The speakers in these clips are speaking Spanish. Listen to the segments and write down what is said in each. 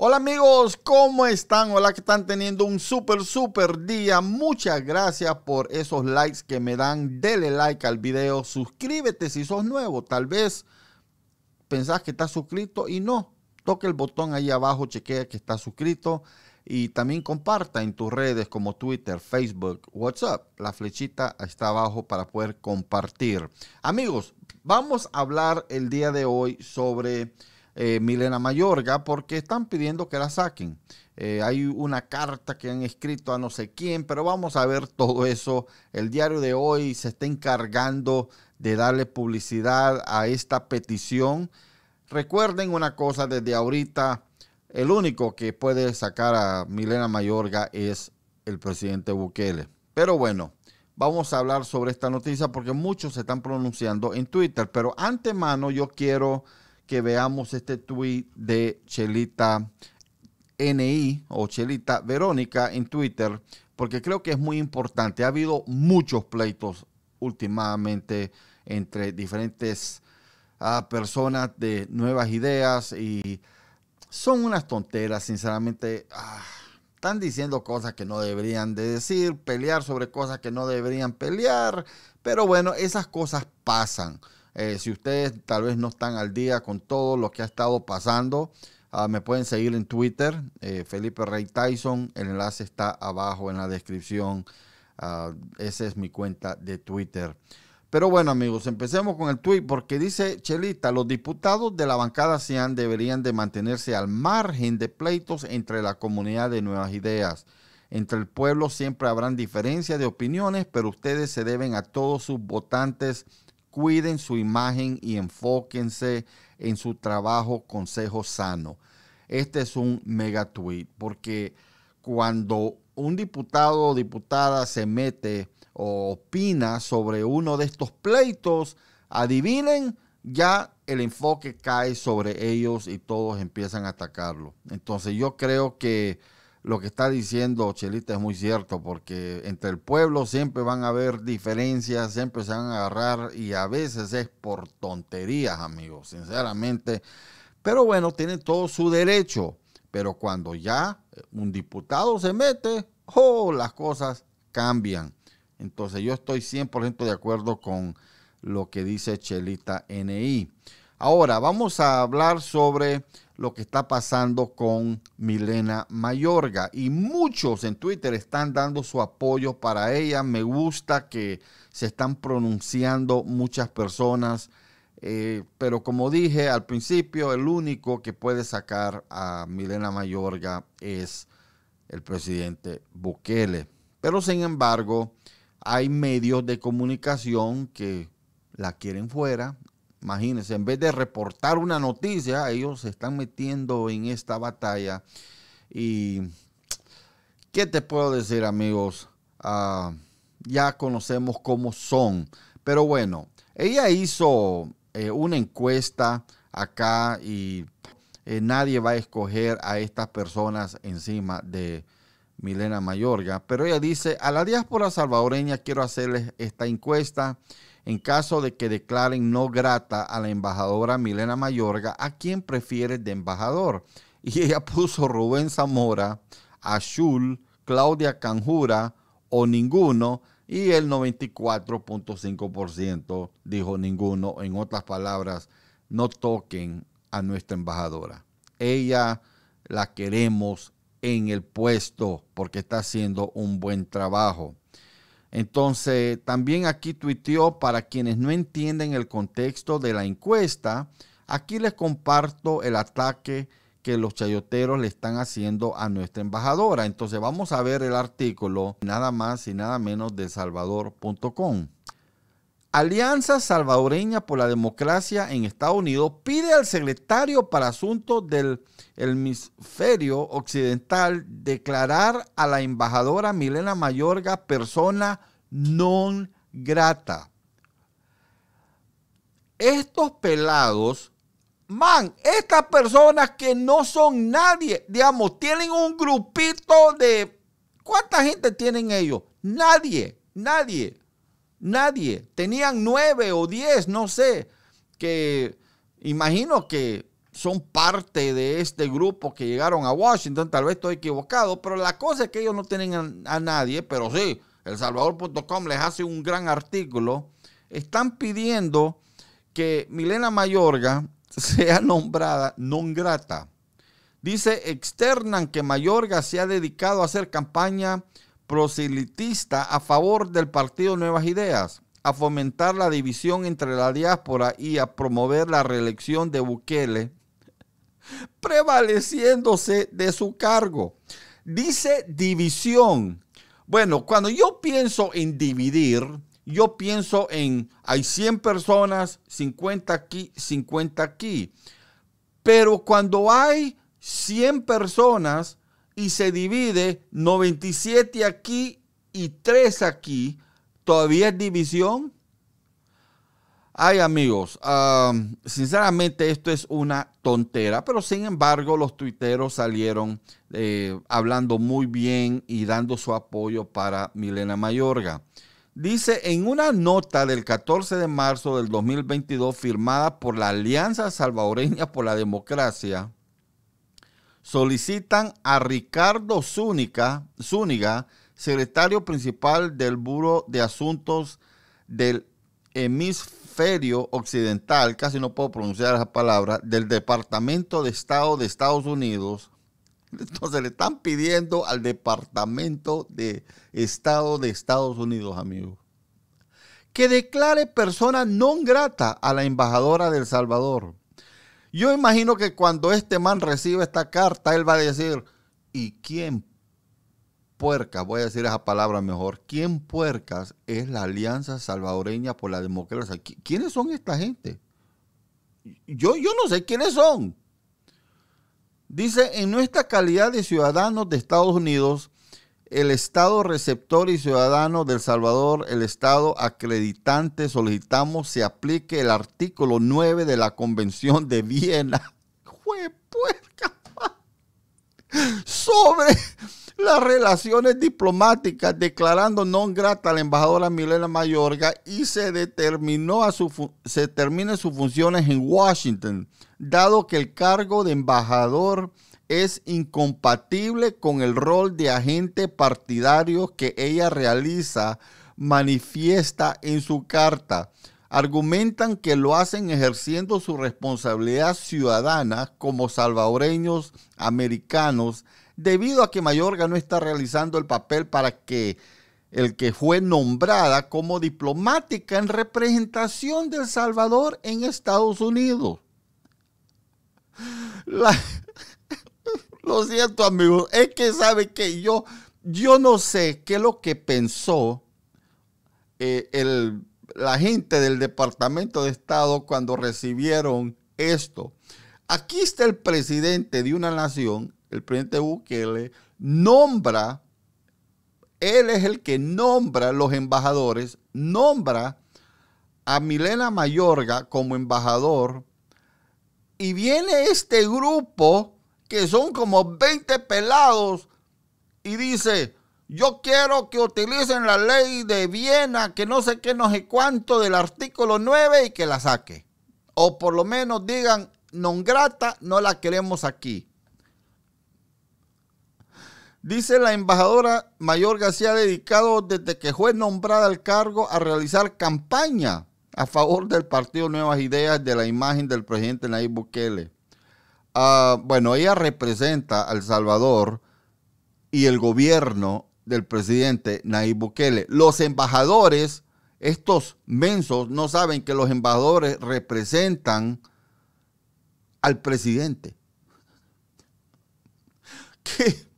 Hola amigos, ¿cómo están? Hola que están teniendo un súper, súper día. Muchas gracias por esos likes que me dan. Dele like al video, suscríbete si sos nuevo. Tal vez pensás que estás suscrito y no. toque el botón ahí abajo, chequea que estás suscrito. Y también comparta en tus redes como Twitter, Facebook, WhatsApp. La flechita está abajo para poder compartir. Amigos, vamos a hablar el día de hoy sobre eh, Milena Mayorga porque están pidiendo que la saquen. Eh, hay una carta que han escrito a no sé quién, pero vamos a ver todo eso. El diario de hoy se está encargando de darle publicidad a esta petición. Recuerden una cosa desde ahorita, el único que puede sacar a Milena Mayorga es el presidente Bukele. Pero bueno, vamos a hablar sobre esta noticia porque muchos se están pronunciando en Twitter, pero antemano yo quiero que veamos este tweet de Chelita NI o Chelita Verónica en Twitter, porque creo que es muy importante. Ha habido muchos pleitos últimamente entre diferentes ah, personas de nuevas ideas y son unas tonteras, sinceramente. Ah, están diciendo cosas que no deberían de decir, pelear sobre cosas que no deberían pelear, pero bueno, esas cosas pasan. Eh, si ustedes tal vez no están al día con todo lo que ha estado pasando, ah, me pueden seguir en Twitter, eh, Felipe Rey Tyson. El enlace está abajo en la descripción. Ah, esa es mi cuenta de Twitter. Pero bueno, amigos, empecemos con el tweet porque dice Chelita, los diputados de la bancada CIAN deberían de mantenerse al margen de pleitos entre la comunidad de nuevas ideas. Entre el pueblo siempre habrán diferencias de opiniones, pero ustedes se deben a todos sus votantes Cuiden su imagen y enfóquense en su trabajo consejo sano. Este es un mega tweet porque cuando un diputado o diputada se mete o opina sobre uno de estos pleitos, adivinen, ya el enfoque cae sobre ellos y todos empiezan a atacarlo. Entonces yo creo que lo que está diciendo Chelita es muy cierto, porque entre el pueblo siempre van a haber diferencias, siempre se van a agarrar y a veces es por tonterías, amigos, sinceramente. Pero bueno, tienen todo su derecho. Pero cuando ya eh, un diputado se mete, oh, las cosas cambian. Entonces yo estoy 100% de acuerdo con lo que dice Chelita NI. Ahora vamos a hablar sobre lo que está pasando con Milena Mayorga y muchos en Twitter están dando su apoyo para ella. Me gusta que se están pronunciando muchas personas, eh, pero como dije al principio, el único que puede sacar a Milena Mayorga es el presidente Bukele. Pero sin embargo, hay medios de comunicación que la quieren fuera, Imagínense, en vez de reportar una noticia, ellos se están metiendo en esta batalla. Y, ¿qué te puedo decir, amigos? Ah, ya conocemos cómo son. Pero bueno, ella hizo eh, una encuesta acá y eh, nadie va a escoger a estas personas encima de Milena Mayorga. Pero ella dice, a la diáspora salvadoreña quiero hacerles esta encuesta en caso de que declaren no grata a la embajadora Milena Mayorga, ¿a quién prefiere de embajador? Y ella puso Rubén Zamora, Ashul, Claudia Canjura o ninguno. Y el 94.5% dijo ninguno. En otras palabras, no toquen a nuestra embajadora. Ella la queremos en el puesto porque está haciendo un buen trabajo. Entonces, también aquí tuiteó para quienes no entienden el contexto de la encuesta, aquí les comparto el ataque que los chayoteros le están haciendo a nuestra embajadora. Entonces, vamos a ver el artículo nada más y nada menos de salvador.com. Alianza Salvadoreña por la Democracia en Estados Unidos pide al secretario para asuntos del hemisferio occidental declarar a la embajadora Milena Mayorga persona non grata. Estos pelados, man, estas personas que no son nadie, digamos, tienen un grupito de... ¿Cuánta gente tienen ellos? Nadie, nadie Nadie. Tenían nueve o diez, no sé, que imagino que son parte de este grupo que llegaron a Washington, tal vez estoy equivocado, pero la cosa es que ellos no tienen a, nadie, pero sí, el salvador.com les hace un gran artículo. Están pidiendo que Milena Mayorga sea nombrada non grata. Dice, externan que Mayorga se ha dedicado a hacer campaña proselitista a favor del Partido Nuevas Ideas, a fomentar la división entre la diáspora y a promover la reelección de Bukele, prevaleciéndose de su cargo. Dice división. Bueno, cuando yo pienso en dividir, yo pienso en, hay 100 personas, 50 aquí, 50 aquí. Pero cuando hay 100 personas, y se divide 97 aquí y 3 aquí, ¿todavía es división? Ay amigos, sinceramente esto es una tontera, pero sin embargo los tuiteros salieron eh, hablando muy bien y dando su apoyo para Milena Mayorga. Dice, en una nota del 14 de marzo del 2022 firmada por la Alianza Salvadoreña por la Democracia, solicitan a Ricardo Zúñiga, secretario principal del Buro de Asuntos del Hemisferio Occidental, casi no puedo pronunciar esa palabra, del Departamento de Estado de Estados Unidos. Entonces le están pidiendo al Departamento de Estado de Estados Unidos, amigos, que declare persona non grata a la embajadora del El Salvador. Yo imagino que cuando este man recibe esta carta, él va a decir, ¿y quién puercas, voy a decir esa palabra mejor, quién puercas es la Alianza Salvadoreña por la Democracia? ¿Quiénes son esta gente? Yo, yo no sé quiénes son. Dice, en nuestra calidad de ciudadanos de Estados Unidos, el Estado receptor y ciudadano del Salvador, el Estado acreditante, solicitamos se aplique el artículo 9 de la Convención de Viena sobre las relaciones diplomáticas, declarando no grata a la embajadora Milena Mayorga y se determinó a su, se sus funciones en Washington, dado que el cargo de embajador es incompatible con el rol de agente partidario que ella realiza, manifiesta en su carta. Argumentan que lo hacen ejerciendo su responsabilidad ciudadana como salvadoreños americanos, debido a que Mayorga no está realizando el papel para que el que fue nombrada como diplomática en representación del Salvador en Estados Unidos. La, lo siento, amigos. Es que sabe que yo, yo no sé qué es lo que pensó eh, la gente del Departamento de Estado cuando recibieron esto. Aquí está el presidente de una nación, el presidente Bukele, nombra, él es el que nombra los embajadores, nombra a Milena Mayorga como embajador y viene este grupo que son como 20 pelados y dice, yo quiero que utilicen la ley de Viena, que no sé qué, no sé cuánto del artículo 9 y que la saque. O por lo menos digan, non grata, no la queremos aquí. Dice la embajadora Mayor García dedicado desde que fue nombrada al cargo a realizar campaña a favor del partido Nuevas Ideas de la imagen del presidente Nayib Bukele. Ah, bueno, ella representa a El Salvador y el gobierno del presidente Nayib Bukele. Los embajadores, estos mensos, no saben que los embajadores representan al presidente. Que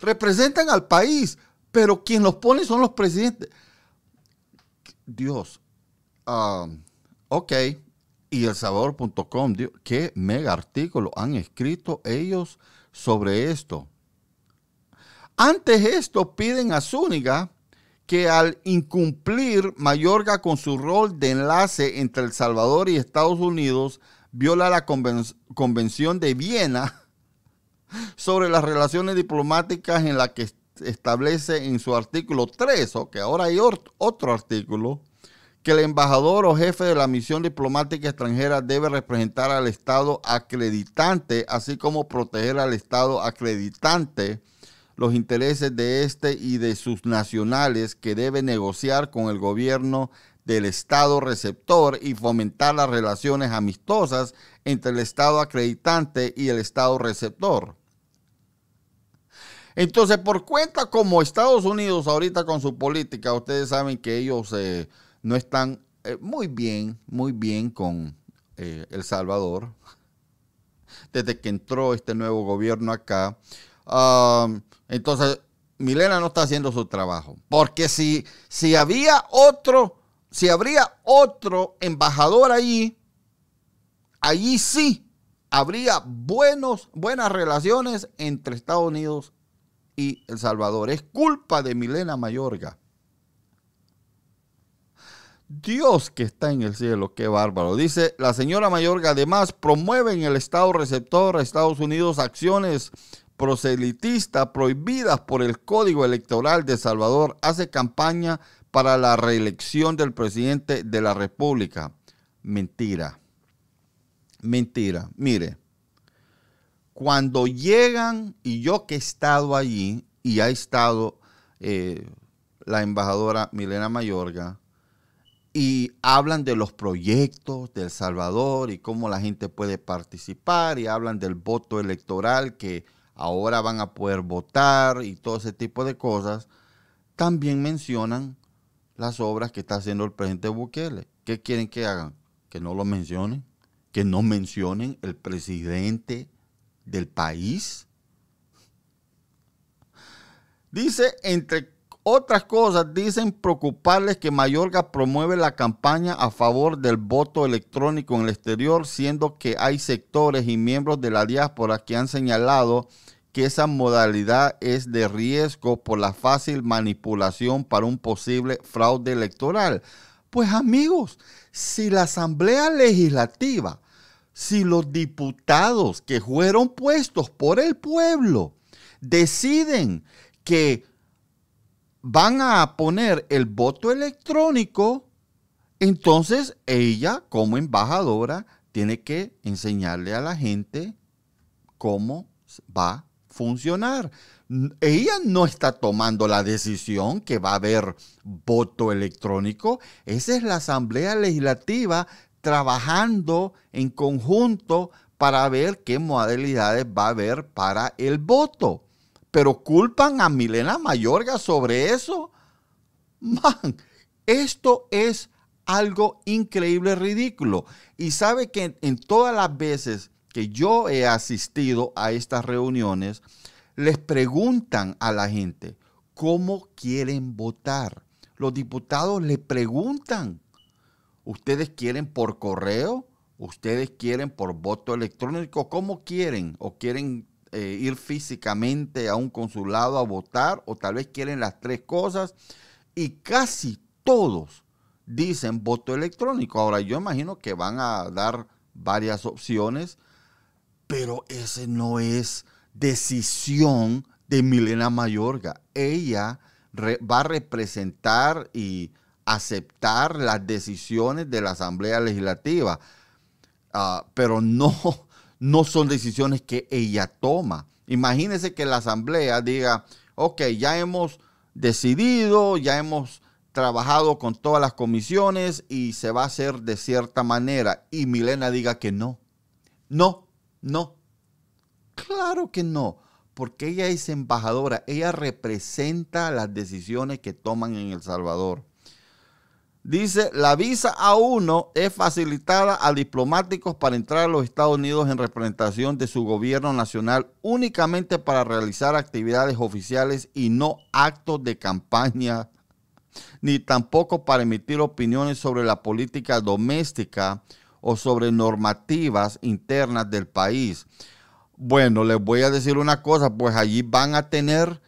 representan al país, pero quien los pone son los presidentes. Dios. Ah, ok, y Salvador.com, Qué mega artículo han escrito ellos sobre esto. Antes esto piden a Zúñiga que al incumplir Mayorga con su rol de enlace entre El Salvador y Estados Unidos, viola la Convención de Viena sobre las relaciones diplomáticas en la que establece en su artículo 3, o que ahora hay otro artículo, que el embajador o jefe de la misión diplomática extranjera debe representar al Estado acreditante, así como proteger al Estado acreditante los intereses de este y de sus nacionales que debe negociar con el gobierno del Estado receptor y fomentar las relaciones amistosas entre el Estado acreditante y el Estado receptor. Entonces, por cuenta como Estados Unidos ahorita con su política, ustedes saben que ellos se. Eh, no están eh, muy bien, muy bien con eh, El Salvador. Desde que entró este nuevo gobierno acá. Ah, entonces, Milena no está haciendo su trabajo. Porque si, si había otro, si habría otro embajador allí, allí sí habría buenos, buenas relaciones entre Estados Unidos y El Salvador. Es culpa de Milena Mayorga. Dios que está en el cielo, qué bárbaro. Dice la señora Mayorga, además promueven en el Estado receptor a Estados Unidos acciones proselitistas prohibidas por el Código Electoral de Salvador. Hace campaña para la reelección del presidente de la República. Mentira. Mentira. Mire, cuando llegan, y yo que he estado allí, y ha estado eh, la embajadora Milena Mayorga, y hablan de los proyectos del Salvador y cómo la gente puede participar y hablan del voto electoral que ahora van a poder votar y todo ese tipo de cosas, también mencionan las obras que está haciendo el presidente Bukele. ¿Qué quieren que hagan? Que no lo mencionen, que no mencionen el presidente del país. Dice entre otras cosas dicen preocuparles que Mayorga promueve la campaña a favor del voto electrónico en el exterior, siendo que hay sectores y miembros de la diáspora que han señalado que esa modalidad es de riesgo por la fácil manipulación para un posible fraude electoral. Pues amigos, si la Asamblea Legislativa, si los diputados que fueron puestos por el pueblo deciden que van a poner el voto electrónico, entonces ella como embajadora tiene que enseñarle a la gente cómo va a funcionar. Ella no está tomando la decisión que va a haber voto electrónico. Esa es la Asamblea Legislativa trabajando en conjunto para ver qué modalidades va a haber para el voto pero culpan a Milena Mayorga sobre eso. Man, esto es algo increíble, ridículo. Y sabe que en, todas las veces que yo he asistido a estas reuniones, les preguntan a la gente cómo quieren votar. Los diputados le preguntan, ¿ustedes quieren por correo? ¿Ustedes quieren por voto electrónico? ¿Cómo quieren? ¿O quieren eh, ir físicamente a un consulado a votar o tal vez quieren las tres cosas y casi todos dicen voto electrónico. Ahora yo imagino que van a dar varias opciones, pero ese no es decisión de Milena Mayorga. Ella va a representar y aceptar las decisiones de la Asamblea Legislativa, ah, pero no no son decisiones que ella toma. Imagínese que la asamblea diga, ok, ya hemos decidido, ya hemos trabajado con todas las comisiones y se va a hacer de cierta manera. Y Milena diga que no. No, no. Claro que no, porque ella es embajadora, ella representa las decisiones que toman en El Salvador. Dice, la visa A1 es facilitada a diplomáticos para entrar a los Estados Unidos en representación de su gobierno nacional únicamente para realizar actividades oficiales y no actos de campaña, ni tampoco para emitir opiniones sobre la política doméstica o sobre normativas internas del país. Bueno, les voy a decir una cosa, pues allí van a tener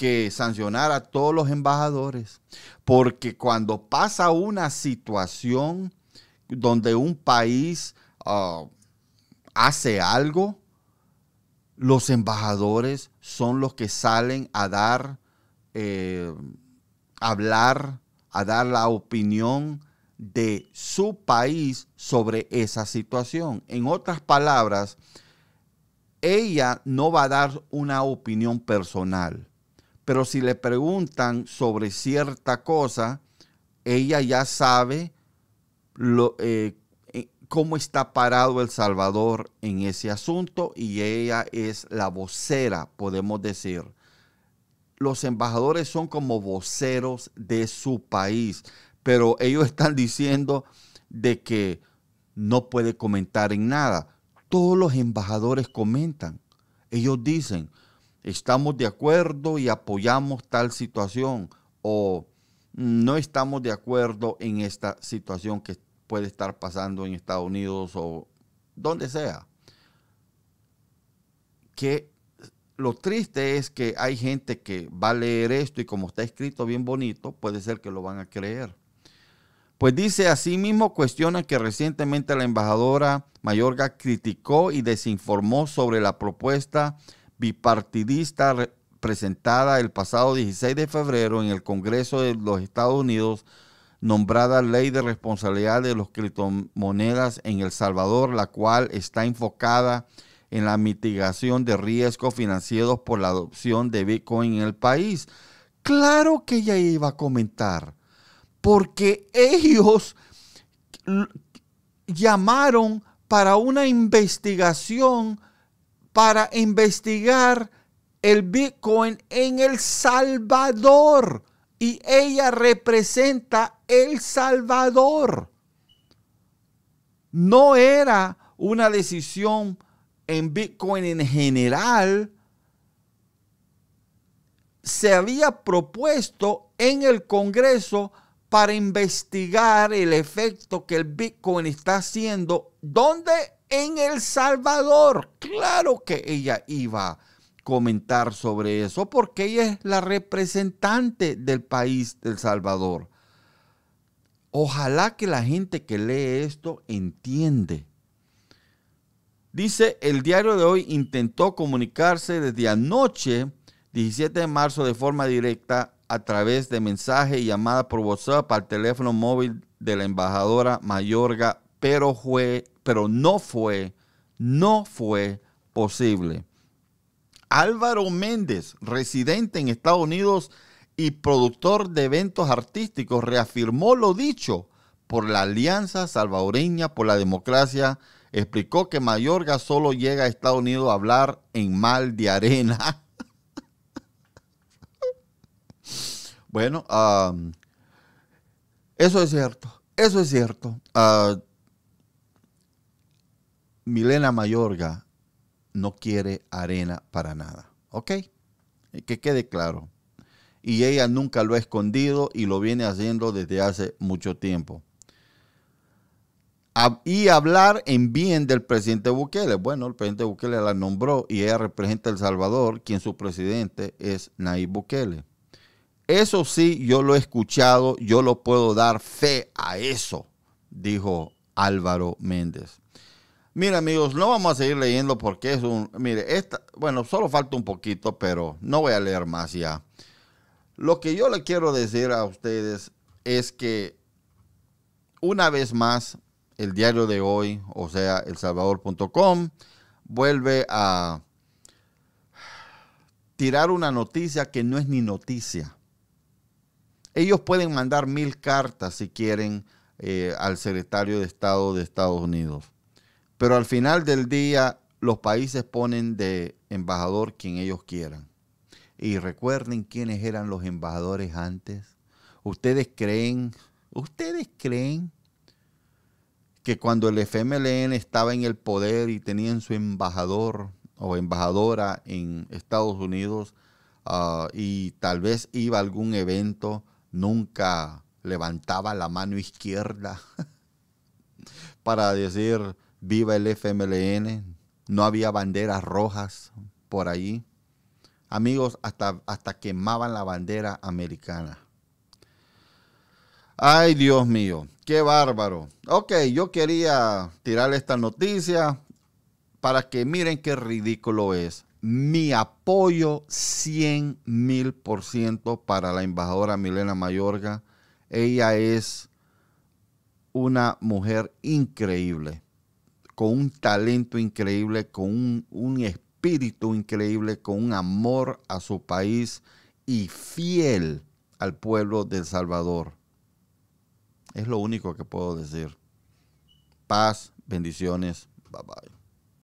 que sancionar a todos los embajadores, porque cuando pasa una situación donde un país ah, hace algo, los embajadores son los que salen a dar, eh, hablar, a dar la opinión de su país sobre esa situación. En otras palabras, ella no va a dar una opinión personal pero si le preguntan sobre cierta cosa, ella ya sabe lo, eh, eh, cómo está parado El Salvador en ese asunto y ella es la vocera, podemos decir. Los embajadores son como voceros de su país, pero ellos están diciendo de que no puede comentar en nada. Todos los embajadores comentan. Ellos dicen, estamos de acuerdo y apoyamos tal situación o no estamos de acuerdo en esta situación que puede estar pasando en Estados Unidos o donde sea. Que lo triste es que hay gente que va a leer esto y como está escrito bien bonito, puede ser que lo van a creer. Pues dice, asimismo cuestiona que recientemente la embajadora Mayorga criticó y desinformó sobre la propuesta bipartidista presentada el pasado 16 de febrero en el Congreso de los Estados Unidos, nombrada Ley de Responsabilidad de los Criptomonedas en El Salvador, la cual está enfocada en la mitigación de riesgos financieros por la adopción de Bitcoin en el país. Claro que ella iba a comentar, porque ellos llamaron para una investigación para investigar el Bitcoin en El Salvador y ella representa El Salvador. No era una decisión en Bitcoin en general. Se había propuesto en el Congreso para investigar el efecto que el Bitcoin está haciendo. ¿Dónde? en El Salvador. Claro que ella iba a comentar sobre eso porque ella es la representante del país del Salvador. Ojalá que la gente que lee esto entiende. Dice, el diario de hoy intentó comunicarse desde anoche, 17 de marzo, de forma directa a través de mensaje y llamada por WhatsApp al teléfono móvil de la embajadora Mayorga, pero fue pero no fue, no fue posible. Álvaro Méndez, residente en Estados Unidos y productor de eventos artísticos, reafirmó lo dicho por la Alianza Salvadoreña por la Democracia. Explicó que Mayorga solo llega a Estados Unidos a hablar en mal de arena. bueno, ah, eso es cierto, eso es cierto. Ah, Milena Mayorga no quiere arena para nada, ¿ok? Que quede claro. Y ella nunca lo ha escondido y lo viene haciendo desde hace mucho tiempo. Y hablar en bien del presidente Bukele. Bueno, el presidente Bukele la nombró y ella representa El Salvador, quien su presidente es Nayib Bukele. Eso sí, yo lo he escuchado, yo lo puedo dar fe a eso, dijo Álvaro Méndez. Mira, amigos, no vamos a seguir leyendo porque es un. Mire, esta, bueno, solo falta un poquito, pero no voy a leer más ya. Lo que yo le quiero decir a ustedes es que, una vez más, el diario de hoy, o sea, el salvador.com vuelve a tirar una noticia que no es ni noticia. Ellos pueden mandar mil cartas si quieren eh, al secretario de Estado de Estados Unidos pero al final del día, los países ponen de embajador quien ellos quieran. Y recuerden quiénes eran los embajadores antes. Ustedes creen, ustedes creen que cuando el FMLN estaba en el poder y tenían su embajador o embajadora en Estados Unidos ah, y tal vez iba a algún evento, nunca levantaba la mano izquierda para decir, viva el FMLN, no había banderas rojas por allí. Amigos, hasta, hasta quemaban la bandera americana. Ay, Dios mío, qué bárbaro. Ok, yo quería tirar esta noticia para que miren qué ridículo es. Mi apoyo 100 mil por ciento para la embajadora Milena Mayorga. Ella es una mujer increíble con un talento increíble, con un, espíritu increíble, con un amor a su país y fiel al pueblo de El Salvador. Es lo único que puedo decir. Paz, bendiciones, bye bye.